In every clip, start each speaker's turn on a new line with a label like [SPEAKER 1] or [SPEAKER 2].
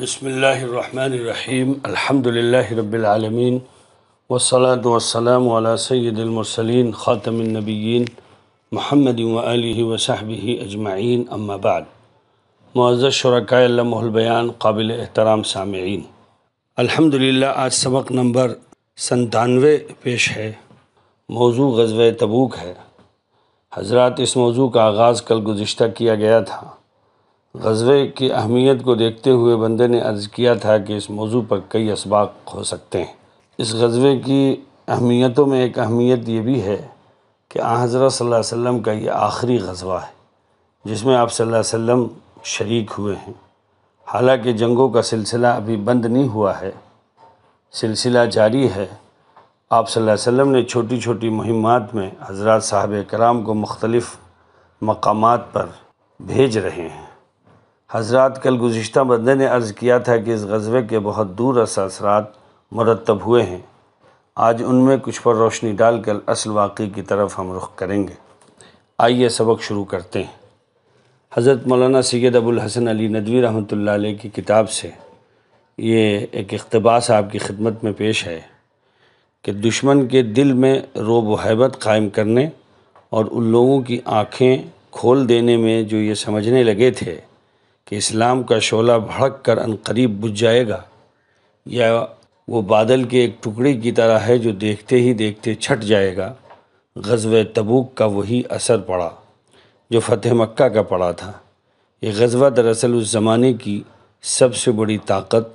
[SPEAKER 1] बसमीम अल्हम्दुलिल्लाहि रब्बिल आलमीन वसलात वसलाम अला ख़ातमनबीन महमद वसाबी अजमाइन अम्माबाद मुआज़ शरकाबयान काबिल एहतराम सामीन अल्हम्दुलिल्लाह आज सबक नंबर सन्तानवे पेश है मौजू ग तबूक है हज़रत इस मौजू का आगाज़ कल गुज्त किया गया था गज़वे की अहमियत को देखते हुए बंदे ने अर्ज़ किया था कि इस मौजू पर कई इसबाक हो सकते हैं इस गज़वे की अहमियतों में एक अहमियत ये भी है कि आ हज़रत सल्लल्लाहु का ये आखिरी गज़वा है जिसमें आप सल्लल्लाहु शरीक हुए हैं हालांकि जंगों का सिलसिला अभी बंद नहीं हुआ है सिलसिला जारी है आप सल्लम ने छोटी छोटी मुहिमात में हजरा साहब कराम को मख्तलफ मकाम पर भेज रहे हैं हजरत कल गुज्त बंदे ने अर्ज़ किया था कि इस गज़बे के बहुत दूर असरात मरतब हुए हैं आज उनमें कुछ पर रोशनी डाल कर असल वाक़े की तरफ हम रुख करेंगे आइए सबक शुरू करते हैं हज़रत मौलाना सैद अबुल हसन अली नदवी रहमत की किताब से ये एक अकतबास आपकी खिदमत में पेश है कि दुश्मन के दिल में रोब वहबत कायम करने और उन लोगों की आँखें खोल देने में जो ये समझने लगे थे कि इस्लाम का शोला भड़क कर अनकरीब बुझ जाएगा या वो बादल के एक टुकड़े की तरह है जो देखते ही देखते छट जाएगा गज़व तबूक का वही असर पड़ा जो फ़तह मक्का का पड़ा था ये गज़वा दरअसल उस ज़माने की सबसे बड़ी ताकत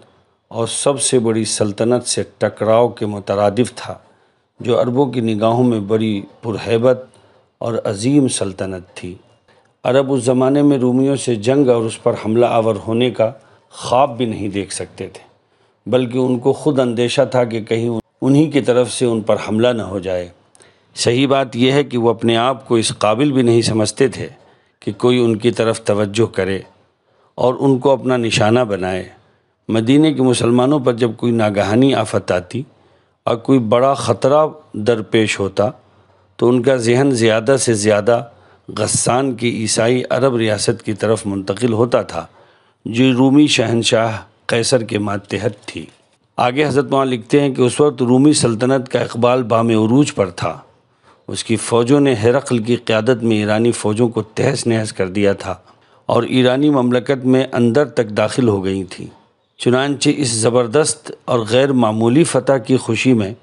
[SPEAKER 1] और सबसे बड़ी सल्तनत से टकराव के मुतरदफ था जो अरबों की निगाहों में बड़ी पुरहबत और अजीम सल्तनत थी अरब उस ज़माने में रूमियों से जंग और उस पर हमला आवर होने का ख्वाब भी नहीं देख सकते थे बल्कि उनको खुद अंदेशा था कि कहीं उन्हीं की तरफ से उन पर हमला न हो जाए सही बात यह है कि वो अपने आप को इस काबिल भी नहीं समझते थे कि कोई उनकी तरफ तवज्जो करे और उनको अपना निशाना बनाए मदीने के मुसलमानों पर जब कोई नागहानी आफत आती और कोई बड़ा ख़तरा दरपेश होता तो उनका जहन ज़्यादा से ज़्यादा गस्सान की ईसाई अरब रियासत की तरफ मुंतकिल होता था जो रूमी शहनशाह कैसर के मातहत थी आगे हजरत मां लिखते हैं कि उस वक्त रूमी सल्तनत का इकबाल बाम उरूज पर था उसकी फ़ौजों ने हरकल की क़्यादत में ईरानी फ़ौजों को तहस नहस कर दिया था और ईरानी ममलकत में अंदर तक दाखिल हो गई थी चुनानचे इस ज़बरदस्त और गैर मामूली फतह की खुशी में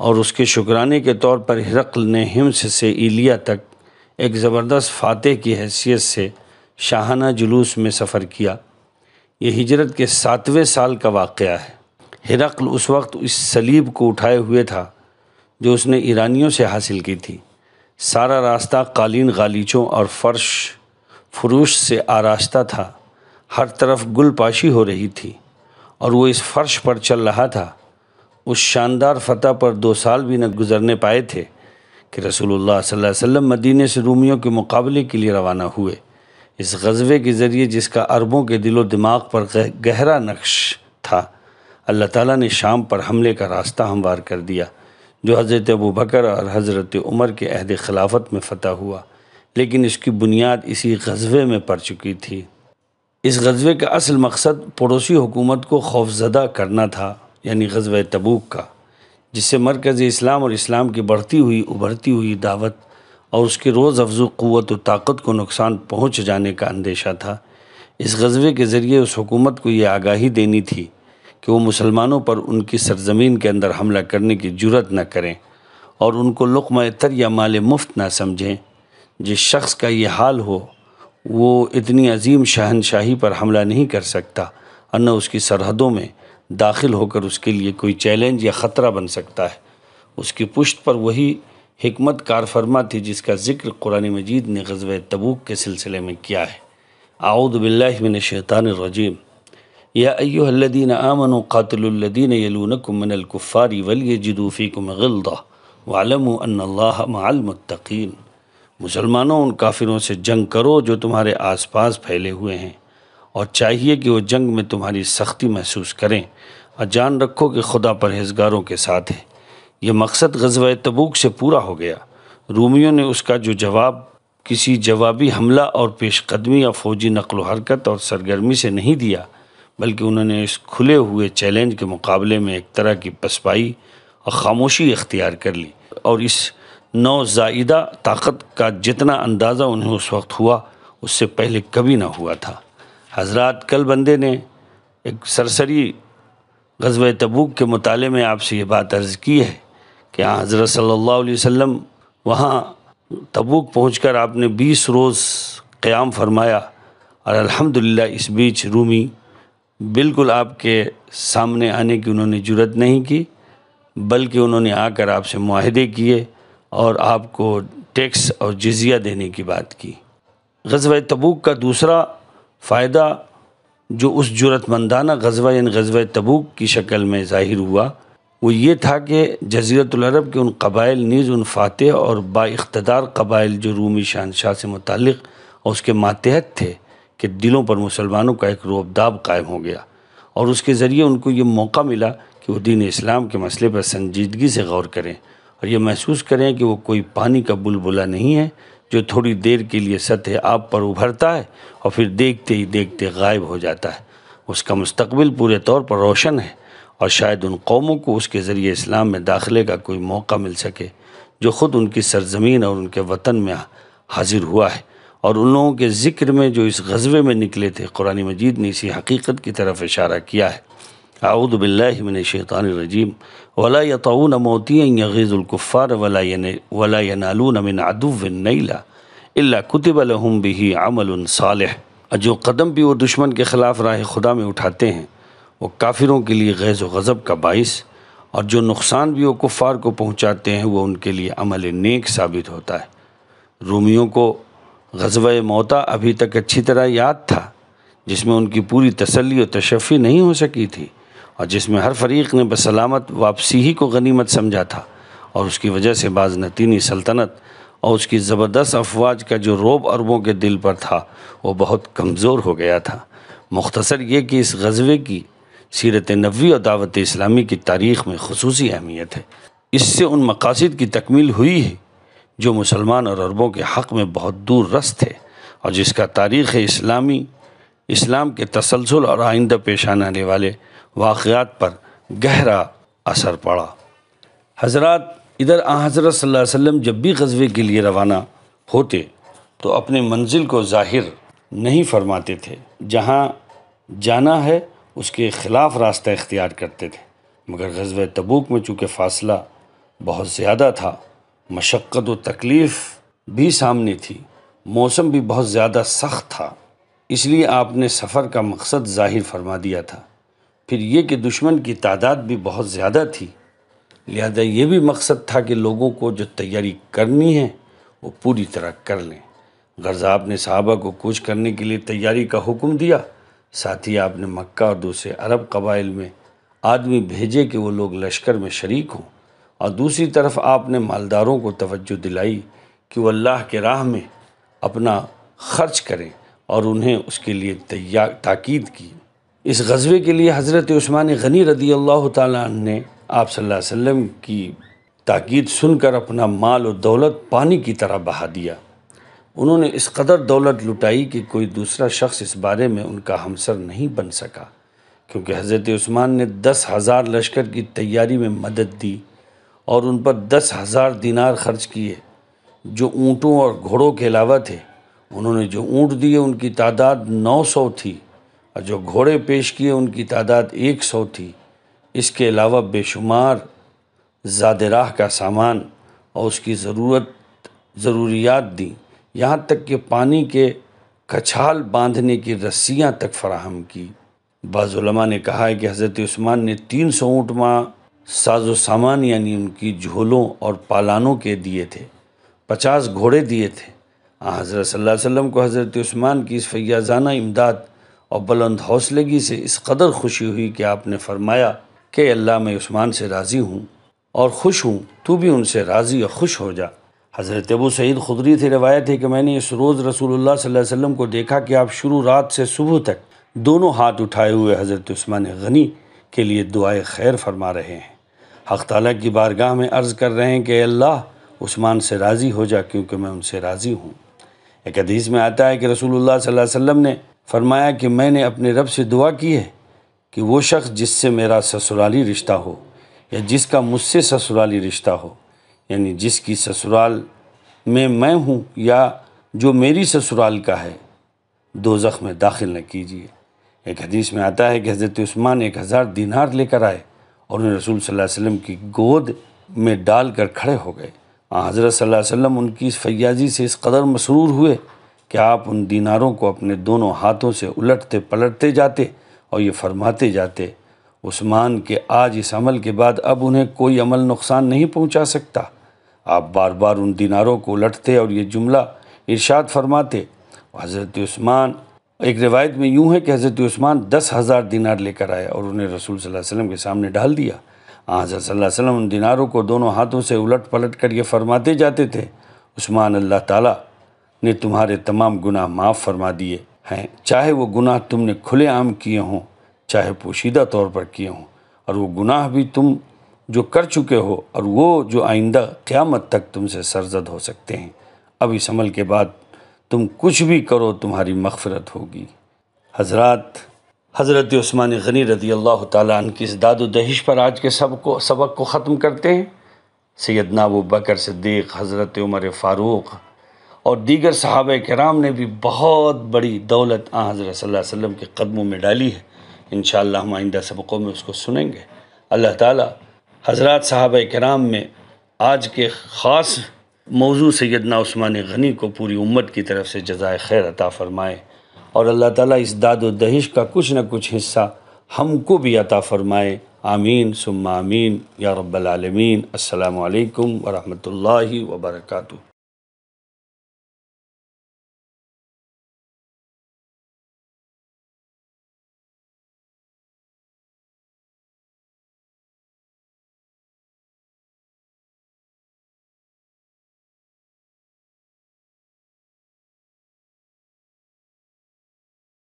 [SPEAKER 1] और उसके शुक्राने के तौर पर हरकल ने हिम्स से इलिया तक एक ज़बरदस्त फ़ातह की हैसियत से शाहाना जुलूस में सफ़र किया ये हिजरत के सातवें साल का वाक़ है हिरकल उस वक्त इस सलीब को उठाए हुए था जो उसने ईरानियों से हासिल की थी सारा रास्ता कालीन गालीचों और फर्श फरूश से आरास्ता था हर तरफ गुलपाशी हो रही थी और वो इस फर्श पर चल रहा था उस शानदार फतह पर दो साल भी न गुजरने पाए थे कि रसूलुल्लाह सल्लल्लाहु अलैहि वसल्लम मदीने से रूमियों के मुकाबले के लिए रवाना हुए इस गज़वे के ज़रिए जिसका अरबों के दिलो दिमाग पर गहरा नक्श था अल्लाह ताला ने शाम पर हमले का रास्ता हमवार कर दिया जो हज़रत अबू बकर और हज़रत उमर के अहद खिलाफत में फ़तह हुआ लेकिन इसकी बुनियाद इसी गजबे में पड़ चुकी थी इस गज़वे का असल मकसद पड़ोसी हुकूमत को खौफजदा करना था यानी गज़व तबूक का जिससे मरकज़ इस्लाम और इस्लाम की बढ़ती हुई उभरती हुई दावत और उसकी रोज़ अफजू क़वत व ताकत को नुकसान पहुँच जाने का अंदेशा था इस गजबे के ज़रिए उस हुकूमत को ये आगाही देनी थी कि वो मुसलमानों पर उनकी सरजमीन के अंदर हमला करने की जरूरत न करें और उनको लुकम तर या माल मुफ्त ना समझें जिस शख्स का ये हाल हो वो इतनी अजीम शहनशाही पर हमला नहीं कर सकता अन्य उसकी सरहदों में दाखिल होकर उसके लिए कोई चैलेंज या ख़तरा बन सकता है उसकी पुष्ट पर वही हमत कार फरमा थी जिसका जिक्र कुरान मजीद ने गजब तबूक के सिलसिले में किया है आउदबिल्लिन शैतानरजीम या अयोहल्लिन आमन क़ातलद्दीन यलूनकुमनकुफ़ारी वली जदूफ़ी कुमगलदा मुसलमानों उन काफिरों से जंग करो जो तुम्हारे आस पास फैले हुए हैं और चाहिए कि वो जंग में तुम्हारी सख्ती महसूस करें और जान रखो कि खुदा परहेजगारों के साथ है यह मकसद गजब तबूक से पूरा हो गया रूमियों ने उसका जो जवाब किसी जवाबी हमला और पेशकदमी या फौजी नकल हरकत और सरगर्मी से नहीं दिया बल्कि उन्होंने इस खुले हुए चैलेंज के मुकाबले में एक तरह की पसपाई और खामोशी इख्तियार कर ली और इस नौ जायदा ताकत का जितना अंदाज़ा उन्हें उस वक्त हुआ उससे पहले कभी ना हुआ था हजरत कल बंदे ने एक सरसरी गजब तबूक के मुताले में आपसे ये बात अर्ज़ की है कि हाँ, हज़रत सल्लल्लाहु अलैहि वसल्लम वहाँ तबूक पहुँचकर आपने 20 रोज़ क़्याम फरमाया और अल्हम्दुलिल्लाह इस बीच रूमी बिल्कुल आपके सामने आने की उन्होंने जुरत नहीं की बल्कि उन्होंने आकर आपसे माहदे किए और आपको टैक्स और जजिया देने की बात की गजब तबूक का दूसरा फ़ायदा जो उस ज़रूरतमंदाना गजवा यानी गजवा तबूक की शक्ल में ज़ाहिर हुआ वो ये था कि जजीरतलरब के उन कबाइल नीज़ उन फातह और बाख्तदार कबाइल जो रूमी शहनशाह से मुतल और उसके मातहत थे कि दिलों पर मुसलमानों का एक रोबदाब कायम हो गया और उसके ज़रिए उनको ये मौका मिला कि वो दीन इस्लाम के मसले पर संजीदगी से गौर करें और ये महसूस करें कि वो कोई पानी का बुलबुला नहीं है जो थोड़ी देर के लिए सतह आप पर उभरता है और फिर देखते ही देखते गायब हो जाता है उसका मुस्तबिल पूरे तौर पर रोशन है और शायद उन कौमों को उसके ज़रिए इस्लाम में दाखिले का कोई मौका मिल सके जो ख़ुद उनकी सरजमीन और उनके वतन में हाजिर हुआ है और उन लोगों के ज़िक्र में जो इस गज़बे में निकले थे कुरानी मजीद ने इसी हकीकत की तरफ इशारा किया है आऊद बिल्लाशैतरजीम वला यताऊन मोतियाँ गज़ुल्कुफ़ार वला वला नालून मिन अदुविन नईला अल्ला कुतब लहम बिही अमल साल जो कदम भी वो दुश्मन के ख़िलाफ़ राह खुदा में उठाते हैं वो काफिरों के लिए गैज़ गज़ब का बाइस और जो नुकसान भी वो कुफ़ार को पहुँचाते हैं वो उनके लिए अमल नेक साबित होता है रूमियों को गजब मौता अभी तक अच्छी तरह याद था जिसमें उनकी पूरी तसल्ली और तशफ़ी नहीं हो सकी थी और जिसमें हर फरीक ने बसलामत वापसी ही को गनीमत समझा था और उसकी वजह से बाज़ नतीनी सल्तनत और उसकी ज़बरदस्त अफवाज का जो रोब अरबों के दिल पर था वो बहुत कमज़ोर हो गया था मुख्तसर ये कि इस गजबे की सीरत नबी और दावत इस्लामी की तारीख़ में खसूस अहमियत है इससे उन मकासद की तकमील हुई है जो मुसलमान और अरबों के हक़ में बहुत दूर रस थे और जिसका तारीख़ इस्लामी इस्लाम के तसलसल और आइंदा पेश आने वाले वाक़ात पर गहरा असर पड़ा हजरत इधर आ हज़रत सल्लल्लाहु अलैहि वसल्लम जब भी गज़बे के लिए रवाना होते तो अपने मंजिल को ज़ाहिर नहीं फरमाते थे जहाँ जाना है उसके ख़िलाफ़ रास्ता इख्तियार करते थे मगर गजब तबूक में चूँकि फ़ासला बहुत ज़्यादा था मशक्क़त व तकलीफ़ भी सामने थी मौसम भी बहुत ज़्यादा सख्त था इसलिए आपने सफ़र का मकसद ज़ाहिर फरमा दिया था फिर ये कि दुश्मन की तादाद भी बहुत ज़्यादा थी लिहाजा ये भी मकसद था कि लोगों को जो तैयारी करनी है वो पूरी तरह कर लें गर्जा आपने साहबा को कूच करने के लिए तैयारी का हुक्म दिया साथ ही आपने मक्का और दूसरे अरब कबाइल में आदमी भेजे कि वो लोग लश्कर में शरीक हों और दूसरी तरफ आपने मालदारों को तवज्जो दिलाई कि वो अल्लाह के राह में अपना खर्च करें और उन्हें उसके लिए तैयार ताकीद की इस गज़बे के लिए हज़रत ऊस्मान गनी रदी अल्लाह तब सल्लम की ताकीद सुनकर अपना माल और दौलत पानी की तरह बहा दिया उन्होंने इस कदर दौलत लुटाई कि कोई दूसरा शख्स इस बारे में उनका हमसर नहीं बन सका क्योंकि हज़रत ऊस्मान ने दस हज़ार लश्कर की तैयारी में मदद दी और उन पर दस हज़ार दिनार खर्च किए जो ऊँटों और घोड़ों के अलावा थे उन्होंने जो ऊँट दिए उनकी तादाद नौ सौ थी और जो घोड़े पेश किए उनकी तादाद एक सौ थी इसके अलावा बेशुमार ज़ाद राह का सामान और उसकी ज़रूरत ज़रूरियात दी यहाँ तक कि पानी के कछाल बांधने की रस्सियाँ तक फराहम की बाज़ुलमा ने कहा है कि हज़रत उस्मान ने तीन सौ ऊँट माँ साजो सामान यानी उनकी झोलों और पालानों के दिए थे पचास घोड़े दिए थे हाँ, हज़रत सल्लल्लाहु अलैहि वसल्लम को हज़रत उस्मान की इस फैयाजाना इमदाद और बुलंद हौसलगी से इस कदर खुशी हुई कि आपने फरमाया कि अल्लाह मैं उस्मान से राज़ी हूँ और खुश हूँ तू भी उनसे राज़ी और खुश हो जा हज़रत अबू सईद खुदरी से रिवायत है कि मैंने इस रोज़ रसूलुल्लाह सल्लल्लाहु अलैहि वसल्लम को देखा कि आप शुरू रात से सुबह तक दोनों हाथ उठाए हुए हज़रत उस्मान गनी के लिए दुआए खैर फरमा रहे हैं हक़ ताली की बारगाह में अर्ज़ कर रहे हैं कि अल्लाह उस्मान से राज़ी हो जा क्योंकि मैं उनसे राज़ी हूँ एक हदीस में आता है कि रसूलुल्लाह सल्लल्लाहु अलैहि वसल्लम ने फरमाया कि मैंने अपने रब से दुआ की है कि वो शख्स जिससे मेरा ससुराली रिश्ता हो या जिसका मुझसे ससुराली रिश्ता हो यानी जिसकी ससुराल में मैं हूँ या जो मेरी ससुराल का है दो में दाखिल न कीजिए एक हदीस में आता है कि हज़रत उस्मान एक हज़ार दिनार लेकर आए और उन्हें रसूल सल्लल्लाहु अलैहि वसल्लम की गोद में डाल कर खड़े हो गए हज़रत सल्लल्लाहु अलैहि वसल्लम उनकी इस फैयाजी से इस कदर मसरूर हुए कि आप उन दीनारों को अपने दोनों हाथों से उलटते पलटते जाते और ये फरमाते जाते उस्मान के आज इस अमल के बाद अब उन्हें कोई अमल नुकसान नहीं पहुंचा सकता आप बार बार उन दीनारों को उलटते और ये जुमला इरशाद फरमाते हज़रत उस्मान एक रिवायत में यूँ है कि हज़रत उस्मान दस हज़ार दीनार लेकर आया और उन्हें रसूल सल्लल्लाहु अलैहि वसल्लम के सामने ढाल दिया हाँ, हज़रत सल्लल्लाहु अलैहि वसल्लम उन दिनारों को दोनों हाथों से उलट पलट कर ये फरमाते जाते थे उस्मान अल्लाह ताला ने तुम्हारे तमाम गुनाह माफ़ फरमा दिए हैं चाहे वो गुनाह तुमने खुलेआम किए हों चाहे पोशीदा तौर पर किए हों और वो गुनाह भी तुम जो कर चुके हो और वो जो आइंदा क़्यामत तक तुमसे सरजद हो सकते हैं अब इस अमल के बाद तुम कुछ भी करो तुम्हारी मगफरत होगी हजरत हज़रत उस्मान गनी रदी अल्लाह ताली की इस दाद दहिश पर आज के सब को सबक को ख़त्म करते हैं सैदना अबू बकर सिद्दीक़ हज़रत उमर फ़ारूक़ और दीगर सहाब कराम ने भी बहुत बड़ी दौलत आ हज़रत सल्लल्लाहु के कदमों में डाली है इन हम आइंदा सबक़ों में उसको सुनेंगे अल्लाह ताला हजरत साहब कराम में आज के ख़ास मौजू सैदना उस्मान गनी को पूरी उम्मत की तरफ से जजाय खैर अता फ़रमाए और अल्लाह ताला इस दाद दहिश का कुछ न कुछ हिस्सा हमको भी अता फ़रमाए आमीन सुम्मा आमीन या रब्बल असलकम अस्सलाम वालेकुम